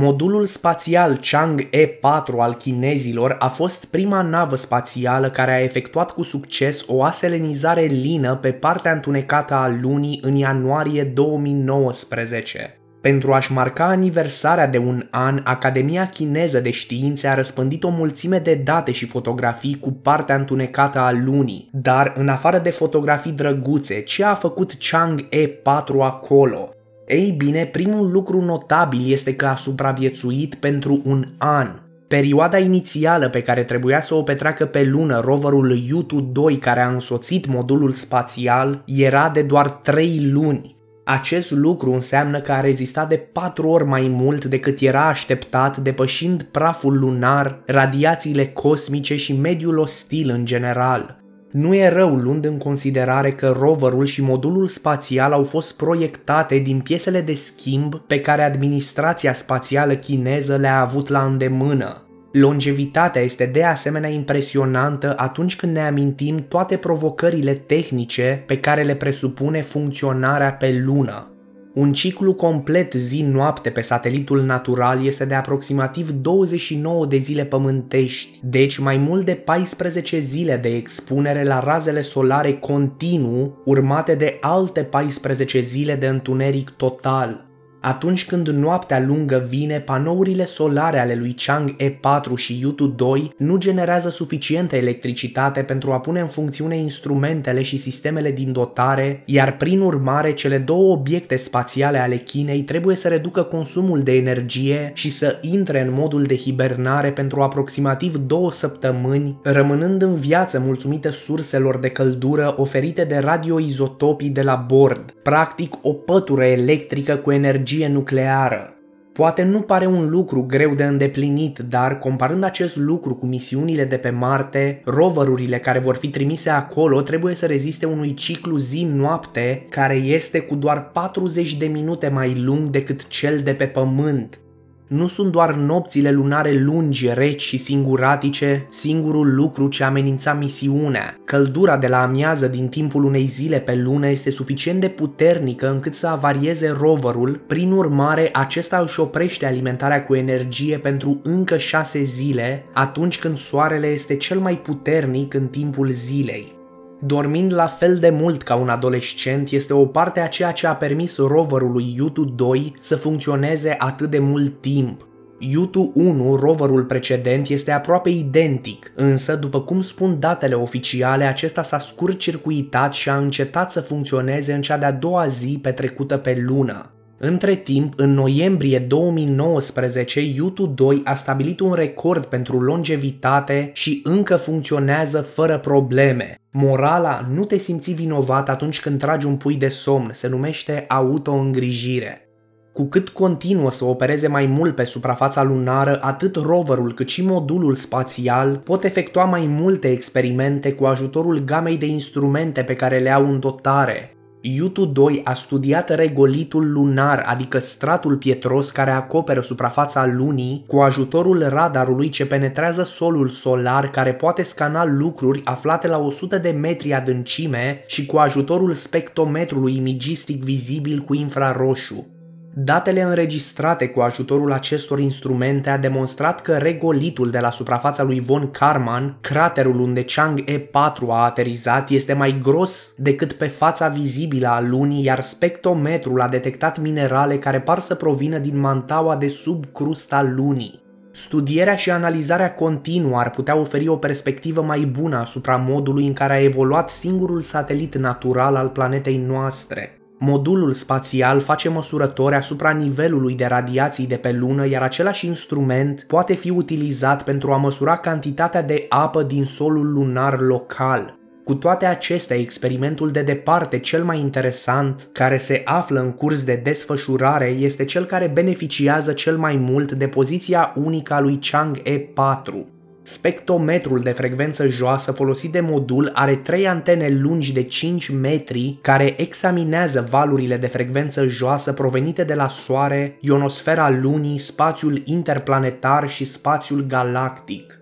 Modulul spațial Chang'e-4 al chinezilor a fost prima navă spațială care a efectuat cu succes o aselenizare lină pe partea întunecată a lunii în ianuarie 2019. Pentru a-și marca aniversarea de un an, Academia Chineză de Științe a răspândit o mulțime de date și fotografii cu partea întunecată a lunii. Dar, în afară de fotografii drăguțe, ce a făcut Chang'e 4 acolo? Ei bine, primul lucru notabil este că a supraviețuit pentru un an. Perioada inițială pe care trebuia să o petreacă pe lună roverul U-2 care a însoțit modulul spațial era de doar 3 luni. Acest lucru înseamnă că a rezistat de 4 ori mai mult decât era așteptat, depășind praful lunar, radiațiile cosmice și mediul ostil în general. Nu e rău luând în considerare că roverul și modulul spațial au fost proiectate din piesele de schimb pe care administrația spațială chineză le-a avut la îndemână. Longevitatea este de asemenea impresionantă atunci când ne amintim toate provocările tehnice pe care le presupune funcționarea pe lună. Un ciclu complet zi-noapte pe satelitul natural este de aproximativ 29 de zile pământești, deci mai mult de 14 zile de expunere la razele solare continuu, urmate de alte 14 zile de întuneric total. Atunci când noaptea lungă vine, panourile solare ale lui Chang E4 și Yutu 2 nu generează suficientă electricitate pentru a pune în funcțiune instrumentele și sistemele din dotare, iar prin urmare cele două obiecte spațiale ale Chinei trebuie să reducă consumul de energie și să intre în modul de hibernare pentru aproximativ două săptămâni, rămânând în viață mulțumită surselor de căldură oferite de radioizotopii de la bord, practic o pătură electrică cu energie energie nucleară. Poate nu pare un lucru greu de îndeplinit, dar comparând acest lucru cu misiunile de pe Marte, roverurile care vor fi trimise acolo trebuie să reziste unui ciclu zi-noapte care este cu doar 40 de minute mai lung decât cel de pe Pământ. Nu sunt doar nopțile lunare lungi, reci și singuratice, singurul lucru ce amenința misiunea. Căldura de la amiază din timpul unei zile pe lună este suficient de puternică încât să avarieze roverul, prin urmare acesta își oprește alimentarea cu energie pentru încă șase zile, atunci când soarele este cel mai puternic în timpul zilei. Dormind la fel de mult ca un adolescent este o parte a ceea ce a permis roverului Yutu 2 să funcționeze atât de mult timp. Yutu 1 roverul precedent, este aproape identic, însă, după cum spun datele oficiale, acesta s-a scurt circuitat și a încetat să funcționeze în cea de-a doua zi petrecută pe lună. Între timp, în noiembrie 2019, YouTube 2 a stabilit un record pentru longevitate și încă funcționează fără probleme. Morala, nu te simți vinovat atunci când tragi un pui de somn, se numește autoîngrijire. Cu cât continuă să opereze mai mult pe suprafața lunară, atât roverul cât și modulul spațial pot efectua mai multe experimente cu ajutorul gamei de instrumente pe care le au în dotare, yutu 2 a studiat regolitul lunar, adică stratul pietros care acoperă suprafața lunii, cu ajutorul radarului ce penetrează solul solar care poate scana lucruri aflate la 100 de metri adâncime și cu ajutorul spectrometrului imigistic vizibil cu infraroșu. Datele înregistrate cu ajutorul acestor instrumente a demonstrat că regolitul de la suprafața lui Von Karman, craterul unde Chang'e 4 a aterizat, este mai gros decât pe fața vizibilă a lunii, iar spectrometrul a detectat minerale care par să provină din mantaua de sub crusta lunii. Studierea și analizarea continuă ar putea oferi o perspectivă mai bună asupra modului în care a evoluat singurul satelit natural al planetei noastre. Modulul spațial face măsurători asupra nivelului de radiații de pe lună, iar același instrument poate fi utilizat pentru a măsura cantitatea de apă din solul lunar local. Cu toate acestea, experimentul de departe cel mai interesant, care se află în curs de desfășurare, este cel care beneficiază cel mai mult de poziția unică a lui Chang'e 4, Spectrometrul de frecvență joasă folosit de modul are trei antene lungi de 5 metri care examinează valurile de frecvență joasă provenite de la Soare, ionosfera Lunii, spațiul interplanetar și spațiul galactic.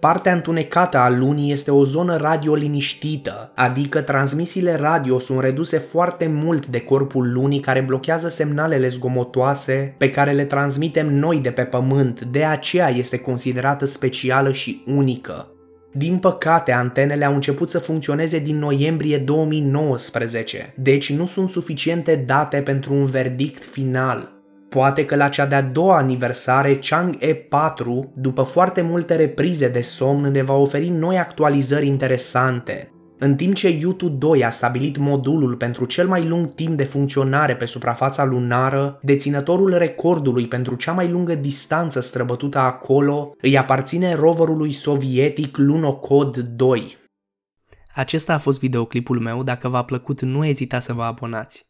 Partea întunecată a lunii este o zonă radio liniștită, adică transmisiile radio sunt reduse foarte mult de corpul lunii care blochează semnalele zgomotoase pe care le transmitem noi de pe pământ, de aceea este considerată specială și unică. Din păcate, antenele au început să funcționeze din noiembrie 2019, deci nu sunt suficiente date pentru un verdict final. Poate că la cea de-a doua aniversare Chang'e 4, după foarte multe reprize de somn, ne va oferi noi actualizări interesante. În timp ce U2 a stabilit modulul pentru cel mai lung timp de funcționare pe suprafața lunară, deținătorul recordului pentru cea mai lungă distanță străbătută acolo îi aparține roverului sovietic Lunokhod 2. Acesta a fost videoclipul meu, dacă v-a plăcut nu ezita să vă abonați.